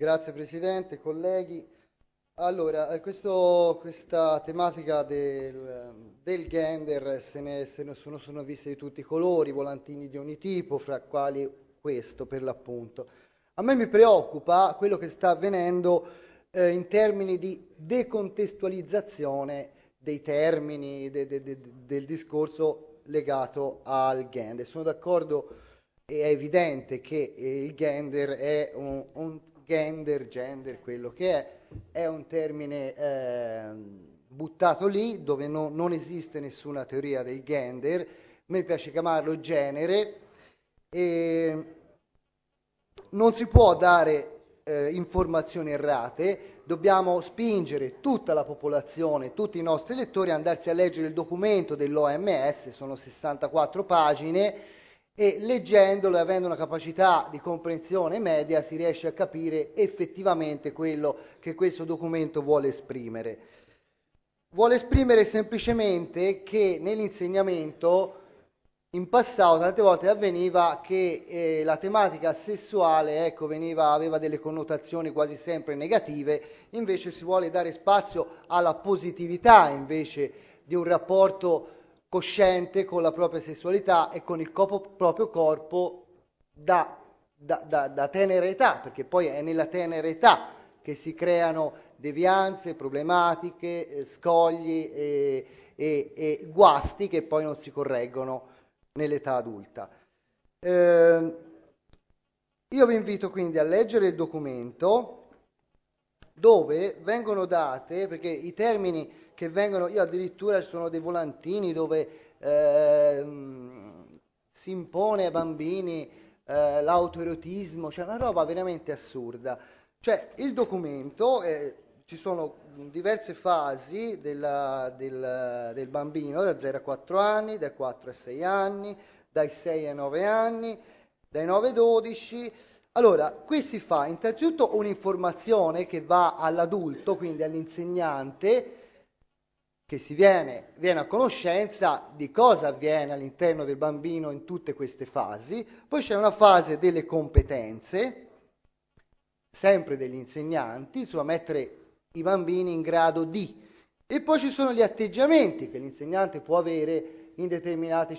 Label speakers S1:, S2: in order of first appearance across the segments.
S1: Grazie Presidente, colleghi. Allora, eh, questo, questa tematica del, eh, del gender se ne, se ne sono, sono viste di tutti i colori, volantini di ogni tipo, fra quali questo per l'appunto. A me mi preoccupa quello che sta avvenendo eh, in termini di decontestualizzazione dei termini de, de, de, del discorso legato al gender. Sono d'accordo è evidente che eh, il gender è un, un, gender, gender, quello che è, è un termine eh, buttato lì dove no, non esiste nessuna teoria del gender, a me piace chiamarlo genere, e non si può dare eh, informazioni errate, dobbiamo spingere tutta la popolazione, tutti i nostri lettori ad andarsi a leggere il documento dell'OMS, sono 64 pagine, e leggendolo e avendo una capacità di comprensione media si riesce a capire effettivamente quello che questo documento vuole esprimere. Vuole esprimere semplicemente che nell'insegnamento in passato tante volte avveniva che eh, la tematica sessuale ecco, veniva, aveva delle connotazioni quasi sempre negative, invece si vuole dare spazio alla positività invece, di un rapporto cosciente con la propria sessualità e con il corpo, proprio corpo da, da, da, da tenera età, perché poi è nella tenera età che si creano devianze, problematiche, eh, scogli e, e, e, guasti che poi non si correggono nell'età adulta. Eh, io vi invito quindi a leggere il documento dove vengono date, perché i termini che vengono, io addirittura ci sono dei volantini dove eh, si impone ai bambini eh, l'autoerotismo, cioè una roba veramente assurda. Cioè il documento, eh, ci sono diverse fasi della, del, del bambino, da 0 a 4 anni, dai 4 a 6 anni, dai 6 ai 9 anni, dai 9 ai 12. Allora, qui si fa innanzitutto un'informazione che va all'adulto, quindi all'insegnante, che si viene, viene, a conoscenza di cosa avviene all'interno del bambino in tutte queste fasi, poi c'è una fase delle competenze, sempre degli insegnanti, insomma mettere i bambini in grado di, e poi ci sono gli atteggiamenti che l'insegnante può avere in determinate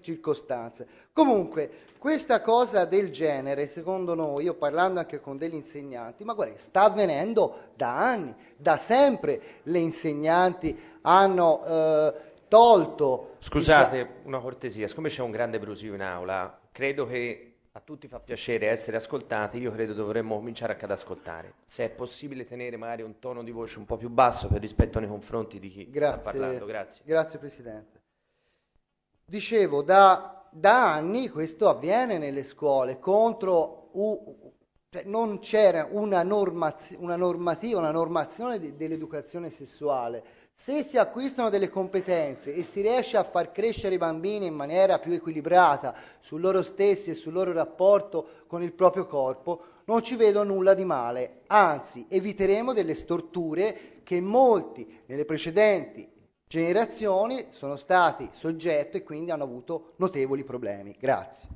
S1: circostanze. Comunque, questa cosa del genere, secondo noi, io parlando anche con degli insegnanti, ma guarda, sta avvenendo da anni, da sempre le insegnanti hanno eh, tolto... Scusate, il... Diciamo una cortesia, siccome c'è un grande brusio in aula, credo che a tutti fa piacere essere ascoltati, io credo dovremmo cominciare anche ad ascoltare. Se è possibile tenere magari un tono di voce un po' più basso per rispetto nei confronti di chi Grazie. sta parlando. Grazie. Grazie Presidente. Dicevo, da, da anni questo avviene nelle scuole contro u, cioè non c'era una, normaz- una, normativa, una normazione de- dell'educazione sessuale. Se si acquistano delle competenze e si riesce a far crescere i bambini in maniera più equilibrata su loro stessi e sul loro rapporto con il proprio corpo, non ci vedo nulla di male, anzi eviteremo delle storture che molti nelle precedenti generazioni sono stati soggetto e quindi hanno avuto notevoli problemi. Grazie.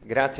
S1: Grazie.